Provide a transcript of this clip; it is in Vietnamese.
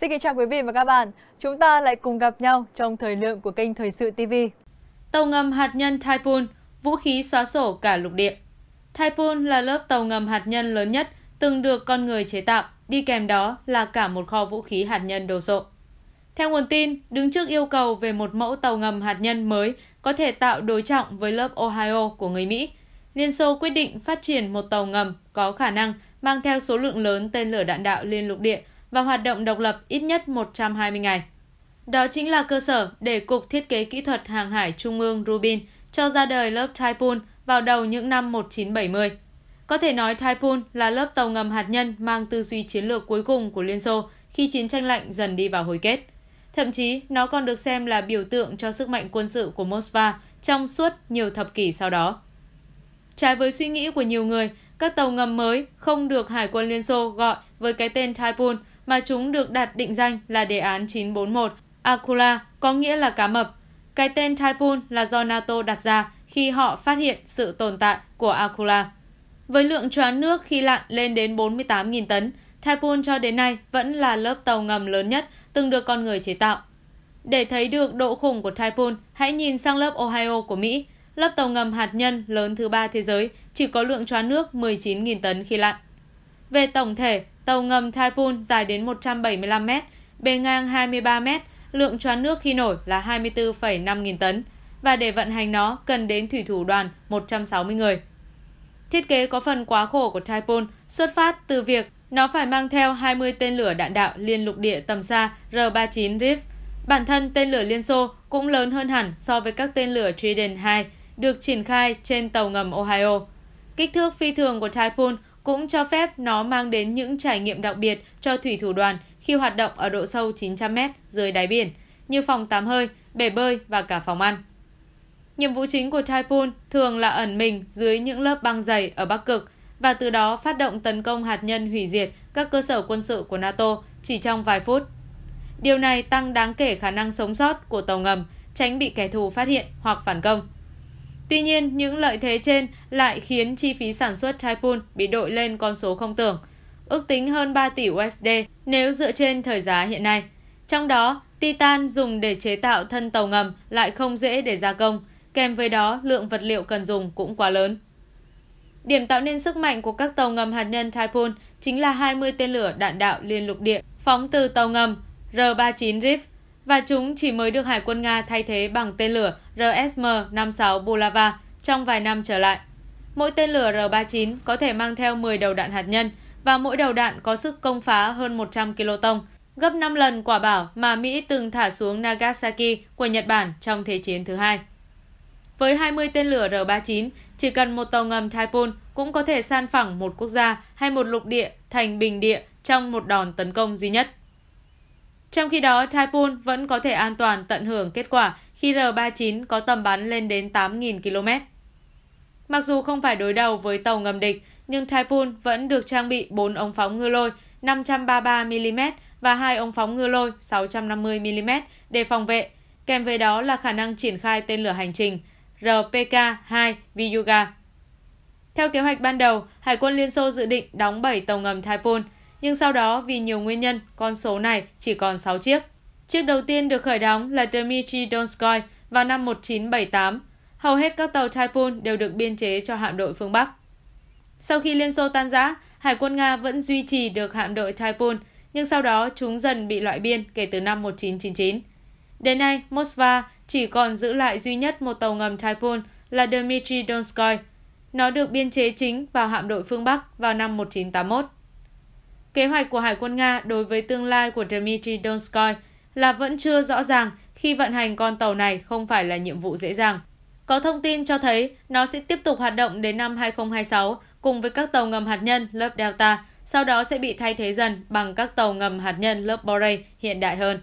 Xin kính chào quý vị và các bạn. Chúng ta lại cùng gặp nhau trong thời lượng của kênh Thời sự TV. Tàu ngầm hạt nhân Taipun, vũ khí xóa sổ cả lục địa. Taipun là lớp tàu ngầm hạt nhân lớn nhất từng được con người chế tạo, đi kèm đó là cả một kho vũ khí hạt nhân đồ sộ. Theo nguồn tin, đứng trước yêu cầu về một mẫu tàu ngầm hạt nhân mới có thể tạo đối trọng với lớp Ohio của người Mỹ, Liên Xô quyết định phát triển một tàu ngầm có khả năng mang theo số lượng lớn tên lửa đạn đạo liên lục địa và hoạt động độc lập ít nhất 120 ngày. Đó chính là cơ sở để Cục Thiết kế Kỹ thuật Hàng hải Trung ương Rubin cho ra đời lớp Typhoon vào đầu những năm 1970. Có thể nói Typhoon là lớp tàu ngầm hạt nhân mang tư duy chiến lược cuối cùng của Liên Xô khi chiến tranh lạnh dần đi vào hồi kết. Thậm chí, nó còn được xem là biểu tượng cho sức mạnh quân sự của Moskva trong suốt nhiều thập kỷ sau đó. Trái với suy nghĩ của nhiều người, các tàu ngầm mới không được Hải quân Liên Xô gọi với cái tên Typhoon mà chúng được đặt định danh là đề án 941 Akula có nghĩa là cá mập. Cái tên Typhoon là do NATO đặt ra khi họ phát hiện sự tồn tại của Akula. Với lượng choán nước khi lặn lên đến 48.000 tấn, Typhoon cho đến nay vẫn là lớp tàu ngầm lớn nhất từng được con người chế tạo. Để thấy được độ khủng của Typhoon, hãy nhìn sang lớp Ohio của Mỹ. Lớp tàu ngầm hạt nhân lớn thứ ba thế giới chỉ có lượng choán nước 19.000 tấn khi lặn. Về tổng thể, Tàu ngầm Typhoon dài đến 175 m, bề ngang 23 m, lượng choán nước khi nổi là 24,5 nghìn tấn và để vận hành nó cần đến thủy thủ đoàn 160 người. Thiết kế có phần quá khổ của Typhoon xuất phát từ việc nó phải mang theo 20 tên lửa đạn đạo liên lục địa tầm xa R-39 Rift. Bản thân tên lửa Liên Xô cũng lớn hơn hẳn so với các tên lửa Trident 2 được triển khai trên tàu ngầm Ohio. Kích thước phi thường của Typhoon cũng cho phép nó mang đến những trải nghiệm đặc biệt cho thủy thủ đoàn khi hoạt động ở độ sâu 900m dưới đáy biển, như phòng tắm hơi, bể bơi và cả phòng ăn. Nhiệm vụ chính của Typhoon thường là ẩn mình dưới những lớp băng dày ở Bắc Cực và từ đó phát động tấn công hạt nhân hủy diệt các cơ sở quân sự của NATO chỉ trong vài phút. Điều này tăng đáng kể khả năng sống sót của tàu ngầm, tránh bị kẻ thù phát hiện hoặc phản công. Tuy nhiên, những lợi thế trên lại khiến chi phí sản xuất Taipun bị đội lên con số không tưởng, ước tính hơn 3 tỷ USD nếu dựa trên thời giá hiện nay. Trong đó, titan dùng để chế tạo thân tàu ngầm lại không dễ để gia công, kèm với đó lượng vật liệu cần dùng cũng quá lớn. Điểm tạo nên sức mạnh của các tàu ngầm hạt nhân Taipun chính là 20 tên lửa đạn đạo liên lục địa phóng từ tàu ngầm R-39 Riff và chúng chỉ mới được Hải quân Nga thay thế bằng tên lửa RSM-56 Bulava trong vài năm trở lại. Mỗi tên lửa R-39 có thể mang theo 10 đầu đạn hạt nhân và mỗi đầu đạn có sức công phá hơn 100 kiloton, gấp 5 lần quả bảo mà Mỹ từng thả xuống Nagasaki của Nhật Bản trong Thế chiến thứ hai. Với 20 tên lửa R-39, chỉ cần một tàu ngầm Typhoon cũng có thể san phẳng một quốc gia hay một lục địa thành bình địa trong một đòn tấn công duy nhất. Trong khi đó, Typhoon vẫn có thể an toàn tận hưởng kết quả khi R-39 có tầm bắn lên đến 8.000 km. Mặc dù không phải đối đầu với tàu ngầm địch, nhưng Typhoon vẫn được trang bị 4 ống phóng ngư lôi 533mm và 2 ống phóng ngư lôi 650mm để phòng vệ, kèm với đó là khả năng triển khai tên lửa hành trình RPK-2 Vyuga. Theo kế hoạch ban đầu, Hải quân Liên Xô dự định đóng 7 tàu ngầm Typhoon nhưng sau đó vì nhiều nguyên nhân, con số này chỉ còn 6 chiếc. Chiếc đầu tiên được khởi đóng là Dmitry Donskoy vào năm 1978. Hầu hết các tàu Typhoon đều được biên chế cho hạm đội phương Bắc. Sau khi Liên Xô tan rã, Hải quân Nga vẫn duy trì được hạm đội Typhoon, nhưng sau đó chúng dần bị loại biên kể từ năm 1999. Đến nay, Moskva chỉ còn giữ lại duy nhất một tàu ngầm Typhoon là Dmitry Donskoy. Nó được biên chế chính vào hạm đội phương Bắc vào năm 1981. Kế hoạch của Hải quân Nga đối với tương lai của Dmitry Donskoy là vẫn chưa rõ ràng khi vận hành con tàu này không phải là nhiệm vụ dễ dàng. Có thông tin cho thấy nó sẽ tiếp tục hoạt động đến năm 2026 cùng với các tàu ngầm hạt nhân lớp Delta, sau đó sẽ bị thay thế dần bằng các tàu ngầm hạt nhân lớp Borei hiện đại hơn.